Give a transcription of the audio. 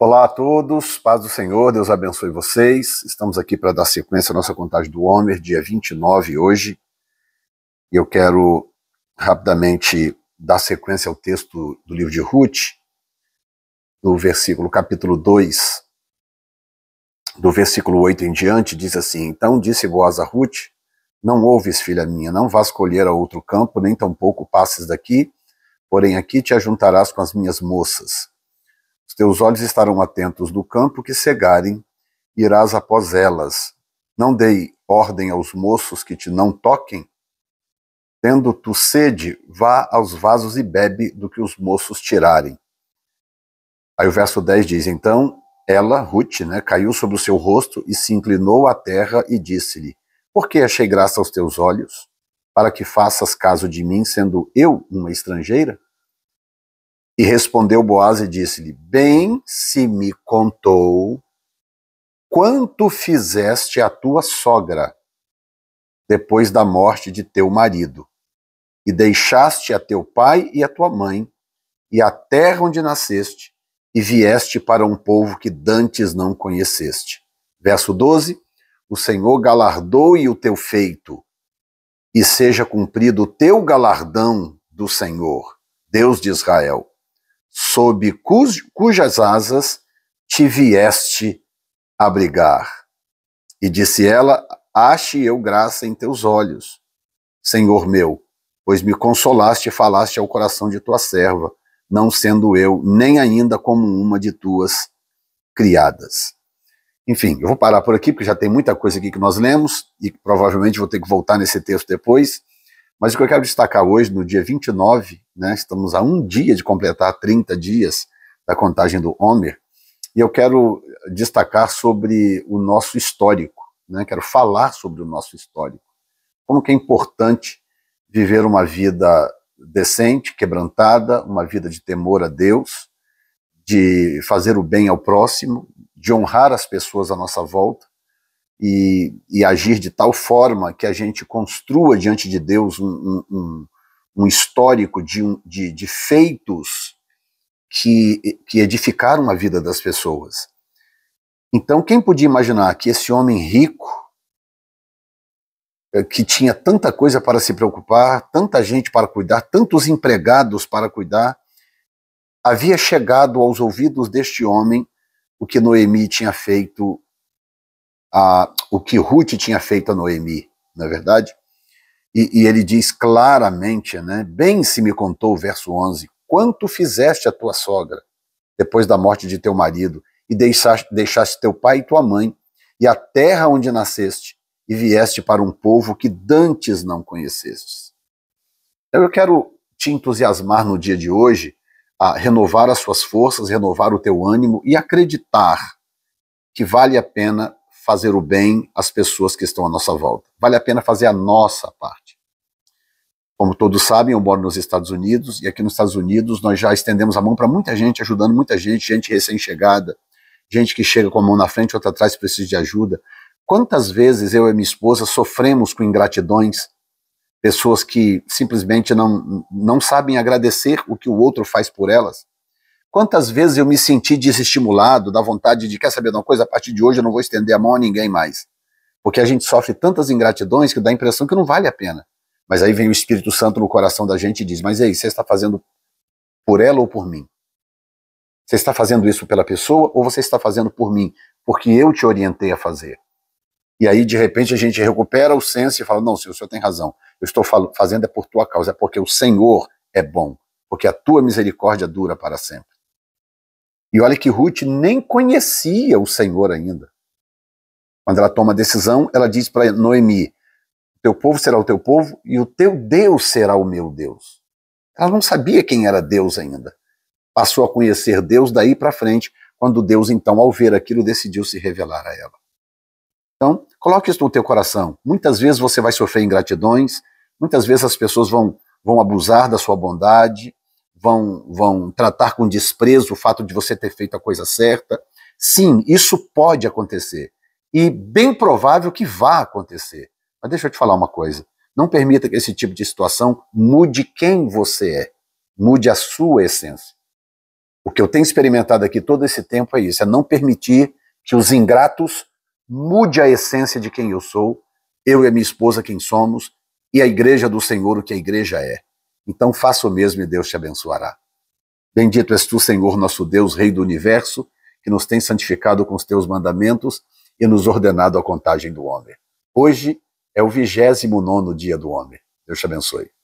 Olá a todos, paz do Senhor, Deus abençoe vocês. Estamos aqui para dar sequência à nossa contagem do Homer, dia 29 hoje. E eu quero rapidamente dar sequência ao texto do livro de Ruth, no versículo capítulo 2, do versículo 8 em diante, diz assim: Então disse Boaz a Ruth: Não ouves, filha minha, não vás colher a outro campo, nem tampouco passes daqui, porém aqui te ajuntarás com as minhas moças teus olhos estarão atentos do campo que cegarem, irás após elas. Não dei ordem aos moços que te não toquem? Tendo tu sede, vá aos vasos e bebe do que os moços tirarem. Aí o verso 10 diz: Então ela, Ruth, né, caiu sobre o seu rosto e se inclinou à terra e disse-lhe: Por que achei graça aos teus olhos? Para que faças caso de mim, sendo eu uma estrangeira? E respondeu Boaz e disse-lhe: Bem se me contou quanto fizeste à tua sogra depois da morte de teu marido, e deixaste a teu pai e a tua mãe, e a terra onde nasceste, e vieste para um povo que dantes não conheceste. Verso 12: O Senhor galardoe o teu feito, e seja cumprido o teu galardão do Senhor, Deus de Israel sob cujas asas te vieste abrigar. E disse ela: Ache eu graça em teus olhos, Senhor meu, pois me consolaste e falaste ao coração de tua serva, não sendo eu nem ainda como uma de tuas criadas. Enfim, eu vou parar por aqui, porque já tem muita coisa aqui que nós lemos e provavelmente vou ter que voltar nesse texto depois. Mas o que eu quero destacar hoje, no dia 29 né? Estamos a um dia de completar 30 dias da contagem do Homer, e eu quero destacar sobre o nosso histórico, né? Quero falar sobre o nosso histórico. Como que é importante viver uma vida decente, quebrantada, uma vida de temor a Deus, de fazer o bem ao próximo, de honrar as pessoas à nossa volta e, e agir de tal forma que a gente construa diante de Deus um, um, um histórico de, de, de feitos que, que edificaram a vida das pessoas. Então, quem podia imaginar que esse homem rico, eh, que tinha tanta coisa para se preocupar, tanta gente para cuidar, tantos empregados para cuidar, havia chegado aos ouvidos deste homem o que Noemi tinha feito, a, o que Ruth tinha feito a Noemi, na é verdade? E, e, ele diz claramente, né? Bem se me contou, verso 11, quanto fizeste a tua sogra depois da morte de teu marido e deixaste, deixaste teu pai e tua mãe e a terra onde nasceste e vieste para um povo que dantes não conhecestes. Então, eu quero te entusiasmar no dia de hoje a renovar as suas forças, renovar o teu ânimo e acreditar que vale a pena fazer o bem às pessoas que estão à nossa volta. Vale a pena fazer a nossa parte. Como todos sabem, eu moro nos Estados Unidos e aqui nos Estados Unidos nós já estendemos a mão para muita gente, ajudando muita gente, gente recém-chegada, gente que chega com a mão na frente, outra atrás, precisa de ajuda. Quantas vezes eu e minha esposa sofremos com ingratidões, pessoas que simplesmente não, não sabem agradecer o que o outro faz por elas? Quantas vezes eu me senti desestimulado, da vontade de, quer saber de uma coisa, a partir de hoje eu não vou estender a mão a ninguém mais. Porque a gente sofre tantas ingratidões que dá a impressão que não vale a pena. Mas aí vem o Espírito Santo no coração da gente e diz: Mas aí, você está fazendo por ela ou por mim? Você está fazendo isso pela pessoa ou você está fazendo por mim? Porque eu te orientei a fazer. E aí, de repente, a gente recupera o senso e fala: Não, senhor, o senhor tem razão. Eu estou fazendo é por tua causa, é porque o Senhor é bom, porque a tua misericórdia dura para sempre. E olha que Ruth nem conhecia o Senhor ainda. Quando ela toma a decisão, ela diz para Noemi: teu povo será o teu povo e o teu Deus será o meu Deus. Ela não sabia quem era Deus ainda. Passou a conhecer Deus daí para frente, quando Deus, então, ao ver aquilo, decidiu se revelar a ela. Então, coloque isso no teu coração. Muitas vezes você vai sofrer ingratidões, muitas vezes as pessoas vão, vão abusar da sua bondade, vão, vão tratar com desprezo o fato de você ter feito a coisa certa. Sim, isso pode acontecer. E bem provável que vá acontecer. Mas deixa eu te falar uma coisa. Não permita que esse tipo de situação mude quem você é, mude a sua essência. O que eu tenho experimentado aqui todo esse tempo é isso: é não permitir que os ingratos mude a essência de quem eu sou, eu e a minha esposa quem somos, e a igreja do Senhor o que a igreja é. Então faça o mesmo e Deus te abençoará. Bendito és tu, Senhor, nosso Deus, Rei do universo, que nos tem santificado com os teus mandamentos e nos ordenado a contagem do homem. Hoje é o vigésimo nono dia do homem. Deus te abençoe.